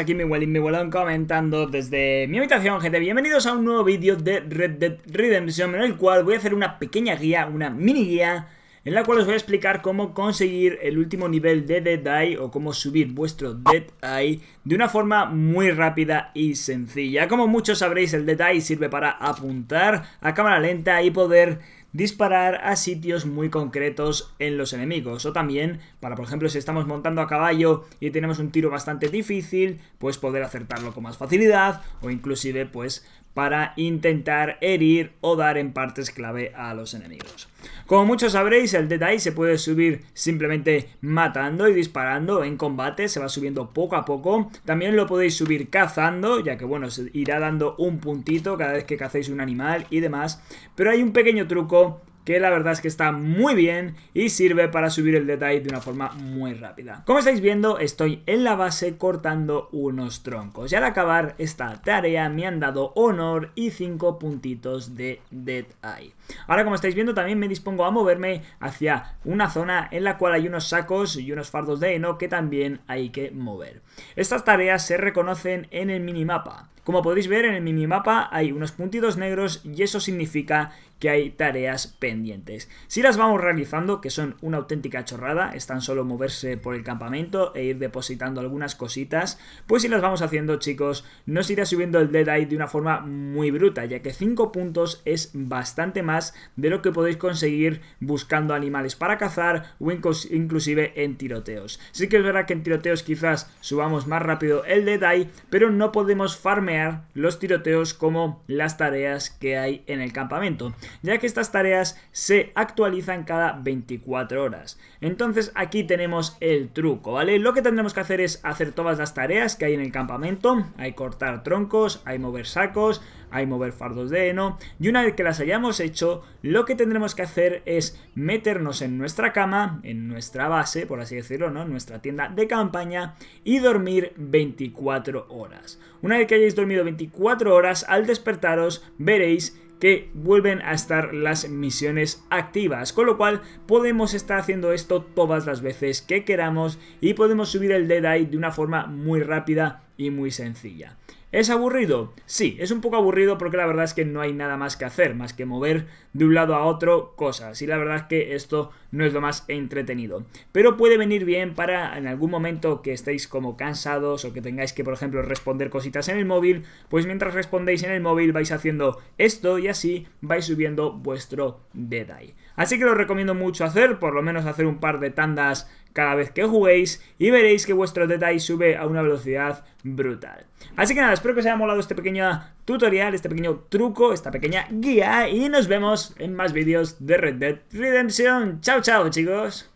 Aquí mi y mi igualón comentando desde mi habitación, gente. Bienvenidos a un nuevo vídeo de Red Dead Redemption, en el cual voy a hacer una pequeña guía, una mini guía, en la cual os voy a explicar cómo conseguir el último nivel de Dead Eye o cómo subir vuestro Dead Eye de una forma muy rápida y sencilla. Como muchos sabréis, el Dead Eye sirve para apuntar a cámara lenta y poder disparar a sitios muy concretos en los enemigos. O también, para por ejemplo, si estamos montando a caballo y tenemos un tiro bastante difícil, pues poder acertarlo con más facilidad o inclusive pues para intentar herir o dar en partes clave a los enemigos. Como muchos sabréis, el detalle se puede subir simplemente matando y disparando en combate, se va subiendo poco a poco. También lo podéis subir cazando, ya que bueno, se irá dando un puntito cada vez que cacéis un animal y demás. Pero hay un pequeño truco que la verdad es que está muy bien y sirve para subir el detalle de una forma muy rápida. Como estáis viendo, estoy en la base cortando unos troncos y al acabar esta tarea me han dado honor y 5 puntitos de Dead Eye. Ahora como estáis viendo también me dispongo a moverme hacia una zona en la cual hay unos sacos y unos fardos de heno que también hay que mover. Estas tareas se reconocen en el minimapa como podéis ver en el minimapa hay unos puntitos negros y eso significa que hay tareas pendientes. Si las vamos realizando, que son una auténtica chorrada, están solo moverse por el campamento e ir depositando algunas cositas, pues si las vamos haciendo chicos, nos irá subiendo el Dead Eye de una forma muy bruta, ya que 5 puntos es bastante más de lo que podéis conseguir buscando animales para cazar o inclusive en tiroteos. Sí que es verdad que en tiroteos quizás subamos más rápido el Dead Eye, pero no podemos farmear los tiroteos como las tareas que hay en el campamento, ya que estas tareas se actualizan cada 24 horas. Entonces aquí tenemos el truco, ¿vale? Lo que tendremos que hacer es hacer todas las tareas que hay en el campamento, hay cortar troncos, hay mover sacos, hay mover fardos de heno, y una vez que las hayamos hecho, lo que tendremos que hacer es meternos en nuestra cama, en nuestra base, por así decirlo, ¿no? En nuestra tienda de campaña y dormir 24 horas. Una vez que hayáis dormido dormido 24 horas, al despertaros veréis que vuelven a estar las misiones activas, con lo cual podemos estar haciendo esto todas las veces que queramos y podemos subir el Dead Eye de una forma muy rápida y muy sencilla. ¿Es aburrido? Sí, es un poco aburrido porque la verdad es que no hay nada más que hacer, más que mover de un lado a otro cosas. Y la verdad es que esto no es lo más entretenido. Pero puede venir bien para en algún momento que estéis como cansados o que tengáis que, por ejemplo, responder cositas en el móvil, pues mientras respondéis en el móvil vais haciendo esto y así vais subiendo vuestro Eye. Así que lo recomiendo mucho hacer, por lo menos hacer un par de tandas cada vez que juguéis y veréis que vuestro detalle sube a una velocidad brutal. Así que nada, espero que os haya molado este pequeño tutorial, este pequeño truco, esta pequeña guía y nos vemos en más vídeos de Red Dead Redemption. Chao, chao, chicos.